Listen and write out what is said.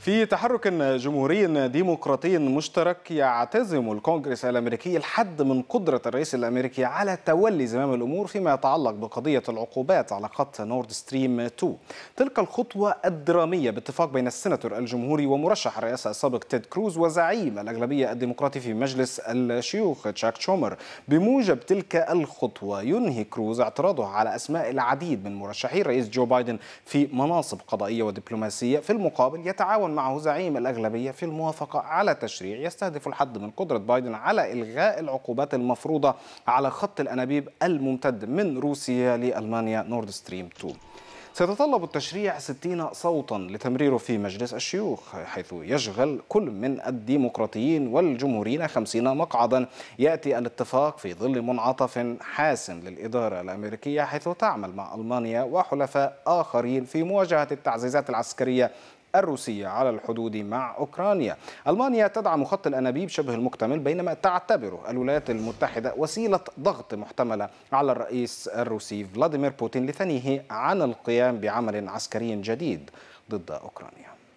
في تحرك جمهوري ديمقراطي مشترك يعتزم الكونغرس الامريكي الحد من قدره الرئيس الامريكي على تولي زمام الامور فيما يتعلق بقضيه العقوبات على خط نورد ستريم 2 تلك الخطوه الدراميه باتفاق بين السناتور الجمهوري ومرشح الرئاسه السابق تيد كروز وزعيم الاغلبيه الديمقراطي في مجلس الشيوخ تشاك شومر بموجب تلك الخطوه ينهي كروز اعتراضه على اسماء العديد من مرشحي الرئيس جو بايدن في مناصب قضائيه ودبلوماسيه في المقابل يتعاون بالتعاون معه زعيم الأغلبية في الموافقة على تشريع يستهدف الحد من قدرة بايدن على إلغاء العقوبات المفروضة على خط الأنابيب الممتد من روسيا لألمانيا نورد ستريم 2 سيتطلب التشريع 60 صوتا لتمريره في مجلس الشيوخ حيث يشغل كل من الديمقراطيين والجمهوريين 50 مقعدا يأتي الاتفاق في ظل منعطف حاسم للإدارة الأمريكية حيث تعمل مع ألمانيا وحلفاء آخرين في مواجهة التعزيزات العسكرية الروسية على الحدود مع أوكرانيا ألمانيا تدعم خط الأنابيب شبه المكتمل بينما تعتبره الولايات المتحدة وسيلة ضغط محتملة على الرئيس الروسي فلاديمير بوتين لثنيه عن القيام بعمل عسكري جديد ضد أوكرانيا